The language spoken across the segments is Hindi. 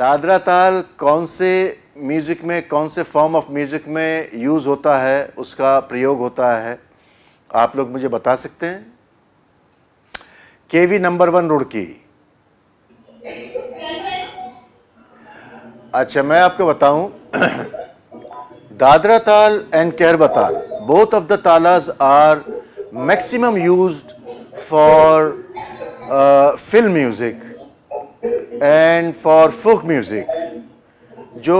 दादरा ताल कौन से म्यूज़िक में कौन से फॉर्म ऑफ म्यूज़िक में यूज़ होता है उसका प्रयोग होता है आप लोग मुझे बता सकते हैं के वी नंबर वन रुड़की अच्छा मैं आपको बताऊं Dadra taal and Kaharba taal both of the talas are maximum used for film music and for folk music जो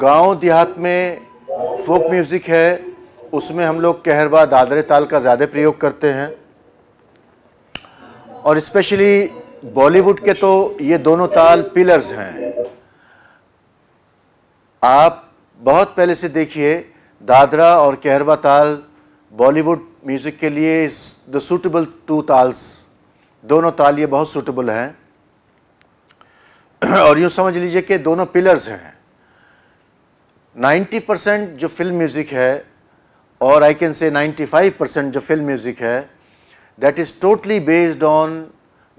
गांव देहात में फोक म्यूज़िक है उसमें हम लोग कहरवा दादरे ताल का ज़्यादा प्रयोग करते हैं और स्पेशली बॉलीवुड के तो ये दोनों ताल पिलर्स हैं आप बहुत पहले से देखिए दादरा और कहरवा ताल बॉलीवुड म्यूज़िक के लिए द सूटेबल टू ताल्स दोनों ताल ये बहुत सूटेबल हैं और यूँ समझ लीजिए कि दोनों पिलर्स हैं 90 परसेंट जो फिल्म म्यूज़िक है और आई कैन से 95 परसेंट जो फिल्म म्यूज़िक है that is totally based on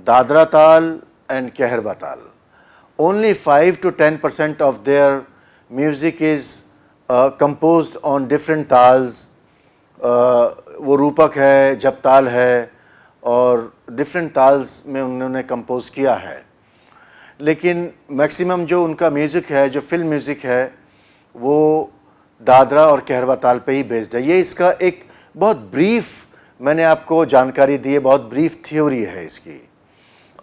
Dadra taal and Kaharba taal only 5 to 10 percent of their music is composed on different taals वो रूपक है जब ताल है और डिफरेंट ताल्स में उन्होंने कंपोज़ किया है लेकिन मैक्सिमम जो उनका म्यूज़िक है जो फिल्म म्यूज़िक है वो दादरा और कहरवा ताल पे ही बेस्ड है ये इसका एक बहुत ब्रीफ मैंने आपको जानकारी दी है बहुत ब्रीफ थ्योरी है इसकी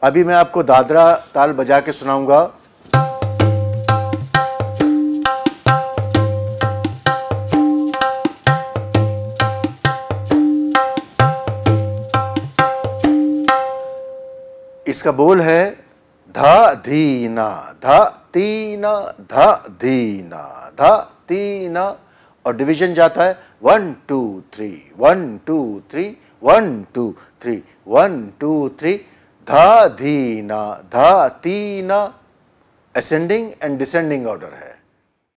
अभी मैं आपको दादरा ताल बजा के सुनाऊंगा इसका बोल है ध धीना ध तीना ध धीना ध तीना और डिवीजन जाता है one two three one two three one two three one two three ध धीना ध तीना असेंडिंग एंड डिसेंडिंग ऑर्डर है